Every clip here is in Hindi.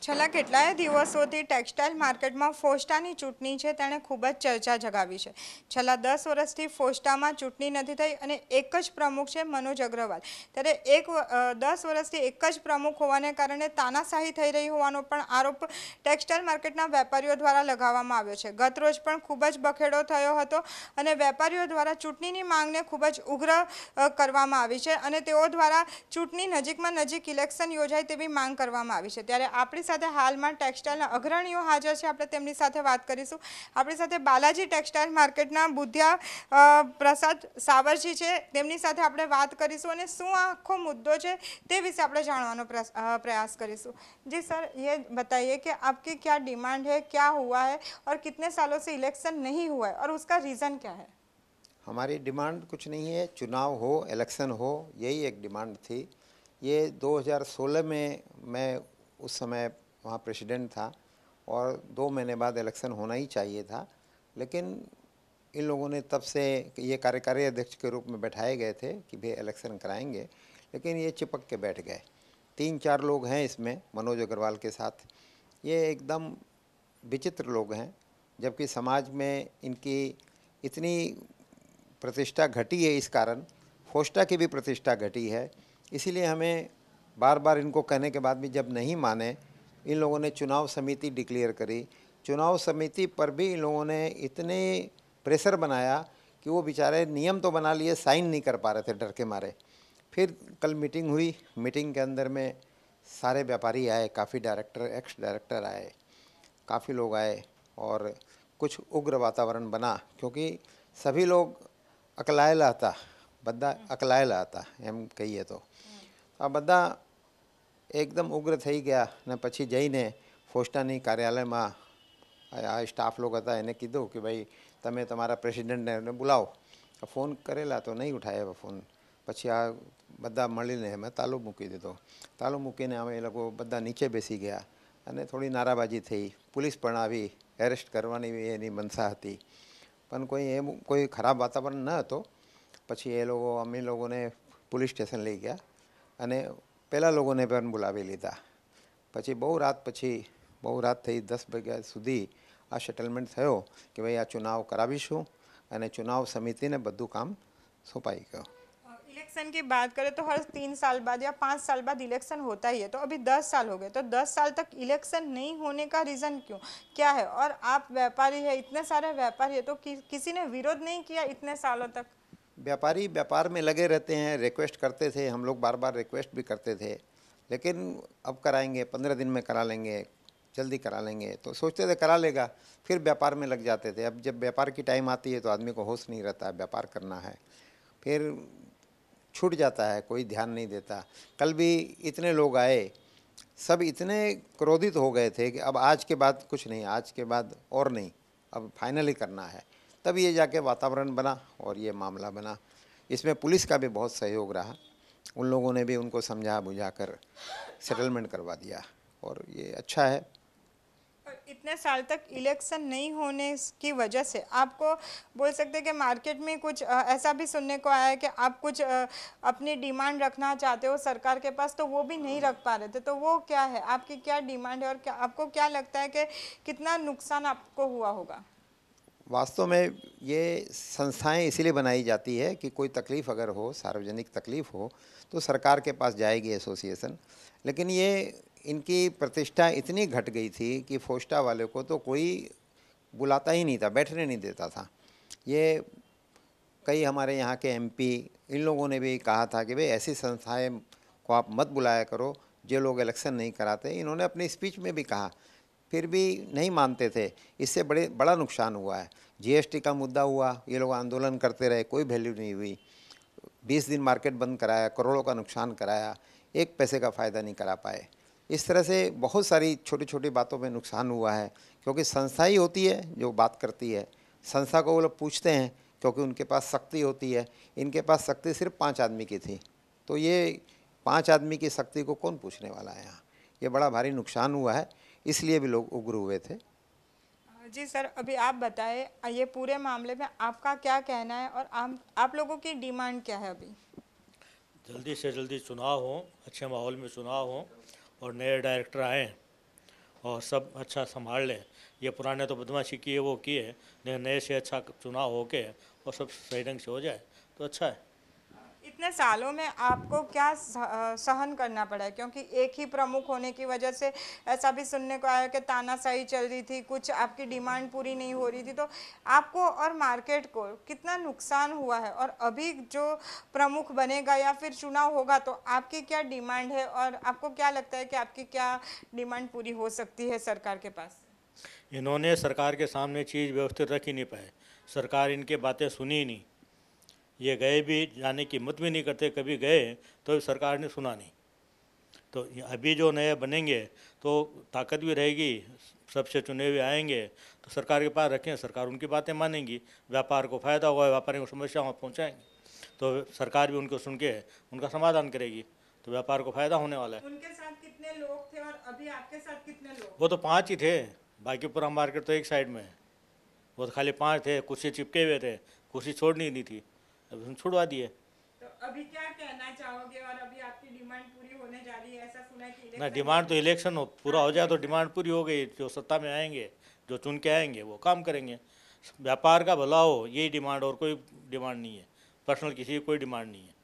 છેલ્લા કેટલાય દિવસોથી ટેક્સટાઇલ માર્કેટમાં ફોસ્ટાની ચૂંટણી છે તેણે ખૂબ જ ચર્ચા જગાવી છે છેલ્લા દસ વર્ષથી ફોસ્ટામાં ચૂંટણી નથી થઈ અને એક જ પ્રમુખ છે મનોજ અગ્રવાલ ત્યારે એક દસ વર્ષથી એક જ પ્રમુખ હોવાને કારણે તાનાશાહી થઈ રહી હોવાનો પણ આરોપ ટેક્સટાઇલ માર્કેટના વેપારીઓ દ્વારા લગાવવામાં આવ્યો છે ગત રોજ પણ ખૂબ જ બખેડો થયો હતો અને વેપારીઓ દ્વારા ચૂંટણીની માંગને ખૂબ જ ઉગ્ર કરવામાં આવી છે અને તેઓ દ્વારા ચૂંટણી નજીકમાં નજીક ઇલેક્શન યોજાય તેવી માંગ કરવામાં આવી છે ત્યારે આપણી સાથે હાલમાં ટેક્સટાઇલના અગ્રણીઓ હાજર છે આપણે તેમની સાથે વાત કરીશું આપણી સાથે બાલાજી ટેક્સટાઇલ માર્કેટના બુધિયા પ્રસાદ સાવરજી છે તેમની સાથે આપણે વાત કરીશું અને શું આખો મુદ્દો છે તે વિશે આપણે જાણવાનો પ્રયાસ કરીશું જી સર યે બતાઈએ કે આપકે ક્યા ડિમાન્ડ હે ક્યા હુઆ હે ઓર કિતને સાલો સે ઇલેક્શન નહીં હુઆ હે ઓર ઉસકા રીઝન ક્યા હે અમારી ડિમાન્ડ કુછ નહીં હે ચુનાવ હો ઇલેક્શન હો યહી એક ડિમાન્ડ થી યે 2016 મે મે उस समय वहाँ प्रेसिडेंट था और दो महीने बाद इलेक्शन होना ही चाहिए था लेकिन इन लोगों ने तब से ये कार्यकारी अध्यक्ष के रूप में बैठाए गए थे कि भई इलेक्शन कराएंगे लेकिन ये चिपक के बैठ गए तीन चार लोग हैं इसमें मनोज अग्रवाल के साथ ये एकदम विचित्र लोग हैं जबकि समाज में इनकी इतनी प्रतिष्ठा घटी है इस कारण फोस्टा की भी प्रतिष्ठा घटी है इसीलिए हमें बार बार इनको कहने के बाद भी जब नहीं माने इन लोगों ने चुनाव समिति डिक्लेयर करी चुनाव समिति पर भी इन लोगों ने इतने प्रेशर बनाया कि वो बेचारे नियम तो बना लिए साइन नहीं कर पा रहे थे डर के मारे फिर कल मीटिंग हुई मीटिंग के अंदर में सारे व्यापारी आए काफ़ी डायरेक्टर एक्स डायरेक्टर आए काफ़ी लोग आए और कुछ उग्र वातावरण बना क्योंकि सभी लोग अकलाए लाता बद्दा अकलाए लाता हम कहिए तो अब बद्दा એકદમ ઉગ્ર થઈ ગયા અને પછી જઈને ફોસ્ટાની કાર્યાલયમાં આ સ્ટાફ લોકો હતા એને કીધું કે ભાઈ તમે તમારા પ્રેસિડેન્ટને બોલાવો ફોન કરેલા તો નહીં ઉઠાયા ફોન પછી આ બધા મળીને અમે તાલુ મૂકી દીધો તાલુ મૂકીને અમે એ લોકો બધા નીચે બેસી ગયા અને થોડી નારાબાજી થઈ પોલીસ પણ આવી એરેસ્ટ કરવાની એની મનસા હતી પણ કોઈ એમ કોઈ ખરાબ વાતાવરણ ન હતો પછી એ લોકો અમે લોકોને પોલીસ સ્ટેશન લઈ ગયા અને પહેલા લોકો ને પરન બુલાવે લીતા પછી બહુ રાત પછી બહુ રાત થઈ 10 બગ્યા સુધી આ સેટલમેન્ટ થયો કે ભાઈ આ ચૂંટણી કરાવિશુ અને ચૂંટણી સમિતિ ને બધું કામ સોપાય ગયું ઇલેક્શન કે વાત કરે તો દર 3 સાલ બાદ يا 5 સાલ બાદ ઇલેક્શન હોતા હી હે તો અભી 10 સાલ હો ગયે તો 10 સાલ તક ઇલેક્શન નહીં હોને કા રીઝન ક્યું ક્યા હે ઓર આપ વેપારી હે ઇતને સારે વેપાર હે તો કિ કિસીને વિરોધ નહીં કિયા ઇતને સાલો તક व्यापारी व्यापार में लगे रहते हैं रिक्वेस्ट करते थे हम लोग बार बार रिक्वेस्ट भी करते थे लेकिन अब कराएंगे पंद्रह दिन में करा लेंगे जल्दी करा लेंगे तो सोचते थे करा लेगा फिर व्यापार में लग जाते थे अब जब व्यापार की टाइम आती है तो आदमी को होश नहीं रहता व्यापार करना है फिर छूट जाता है कोई ध्यान नहीं देता कल भी इतने लोग आए सब इतने क्रोधित हो गए थे कि अब आज के बाद कुछ नहीं आज के बाद और नहीं अब फाइनली करना है तब ये जाके वातावरण बना और ये मामला बना इसमें पुलिस का भी बहुत सहयोग रहा उन लोगों ने भी उनको समझा बुझा कर सेटलमेंट करवा दिया और ये अच्छा है इतने साल तक इलेक्शन नहीं होने की वजह से आपको बोल सकते हैं कि मार्केट में कुछ ऐसा भी सुनने को आया है कि आप कुछ अपनी डिमांड रखना चाहते हो सरकार के पास तो वो भी नहीं रख पा रहे थे तो वो क्या है आपकी क्या डिमांड है और क्या आपको क्या लगता है कि कितना नुकसान आपको हुआ होगा वास्तव में ये संस्थाएं इसीलिए बनाई जाती है कि कोई तकलीफ़ अगर हो सार्वजनिक तकलीफ़ हो तो सरकार के पास जाएगी एसोसिएशन लेकिन ये इनकी प्रतिष्ठा इतनी घट गई थी कि फोस्टा वाले को तो कोई बुलाता ही नहीं था बैठने नहीं देता था ये कई हमारे यहाँ के एमपी इन लोगों ने भी कहा था कि भाई ऐसी संस्थाएं को आप मत बुलाया करो जो लोग इलेक्शन नहीं कराते इन्होंने अपनी स्पीच में भी कहा फिर भी नहीं मानते थे इससे बड़े बड़ा नुकसान हुआ है जीएसटी का मुद्दा हुआ ये लोग आंदोलन करते रहे कोई वैल्यू नहीं हुई बीस दिन मार्केट बंद कराया करोड़ों का नुकसान कराया एक पैसे का फ़ायदा नहीं करा पाए इस तरह से बहुत सारी छोटी छोटी बातों में नुकसान हुआ है क्योंकि संस्था ही होती है जो बात करती है संस्था को वो लोग पूछते हैं क्योंकि उनके पास शक्ति होती है इनके पास शक्ति सिर्फ पाँच आदमी की थी तो ये पाँच आदमी की शक्ति को कौन पूछने वाला है यहाँ ये बड़ा भारी नुकसान हुआ है इसलिए भी लोग उग्र हुए थे जी सर अभी आप बताएं ये पूरे मामले में आपका क्या कहना है और आप आप लोगों की डिमांड क्या है अभी जल्दी से जल्दी चुनाव हो अच्छे माहौल में चुनाव हो और नए डायरेक्टर आए और सब अच्छा संभाल लें ये पुराने तो बदमाशी किए वो किए नए से अच्छा चुनाव हो के और सब सही ढंग से हो जाए तो अच्छा है इतने सालों में आपको क्या सहन करना पड़ा है क्योंकि एक ही प्रमुख होने की वजह से ऐसा भी सुनने को आया कि तानाशाही चल रही थी कुछ आपकी डिमांड पूरी नहीं हो रही थी तो आपको और मार्केट को कितना नुकसान हुआ है और अभी जो प्रमुख बनेगा या फिर चुनाव होगा तो आपकी क्या डिमांड है और आपको क्या लगता है कि आपकी क्या डिमांड पूरी हो सकती है सरकार के पास इन्होंने सरकार के सामने चीज़ व्यवस्थित रख ही नहीं पाए सरकार इनके बातें सुनी ही नहीं ये गए भी जाने की मत भी नहीं करते कभी गए तो सरकार ने सुना नहीं तो अभी जो नए बनेंगे तो ताकत भी रहेगी सबसे चुने हुए आएंगे तो सरकार के पास रखें सरकार उनकी बातें मानेंगी व्यापार को फ़ायदा होगा व्यापारियों को समस्या वहाँ पहुँचाएंगे तो सरकार भी उनको सुन के उनका समाधान करेगी तो व्यापार को फ़ायदा होने वाला है उनके साथ कितने लोग थे और अभी आपके साथ कितने लोग वो तो पाँच ही थे बाकी पूरा मार्केट तो एक साइड में है वो तो खाली पाँच थे कुर्सी चिपके हुए थे कुर्सी छोड़नी नहीं थी अभी हम छुड़वा दिए तो क्या ना डिमांड तो इलेक्शन हो पूरा हो हाँ, जाए तो, तो डिमांड पूरी हो गई जो सत्ता में आएंगे जो चुन के आएंगे वो काम करेंगे व्यापार का भला हो यही डिमांड और कोई डिमांड नहीं है पर्सनल किसी की कोई डिमांड नहीं है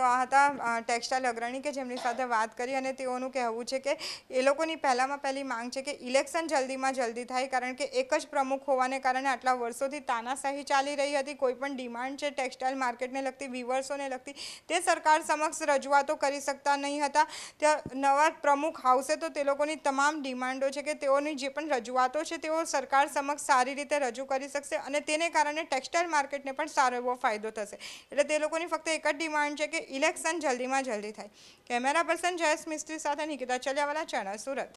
તો આ હતા ટેક્સટાઇલ અગ્રણી કે જેમની સાથે વાત કરી અને તેઓનું કહેવું છે કે એ લોકોની પહેલાંમાં પહેલી માંગ છે કે ઇલેક્શન જલ્દીમાં જલ્દી થાય કારણ કે એક જ પ્રમુખ હોવાને કારણે આટલા વર્ષોથી તાનાશાહી ચાલી રહી હતી કોઈ પણ ડિમાન્ડ છે ટેક્સટાઇલ માર્કેટને લગતી વિવર્સોને લગતી તે સરકાર સમક્ષ રજૂઆતો કરી શકતા નહીં હતા ત્યાં નવા પ્રમુખ આવશે તો તે લોકોની તમામ ડિમાન્ડો છે કે તેઓની જે પણ રજૂઆતો છે તેઓ સરકાર સમક્ષ સારી રીતે રજૂ કરી શકશે અને તેને કારણે ટેક્સટાઇલ માર્કેટને પણ સારો એવો ફાયદો થશે એટલે તે લોકોની ફક્ત એક જ ડિમાન્ડ છે કે ઇલેક્શન જલ્દીમાં જલ્દી થાય કેમેરા પર્સન જયેશ મિસ્ત્રી સાથે નિકિતા ચલિયાવાલા ચેનલ સુરત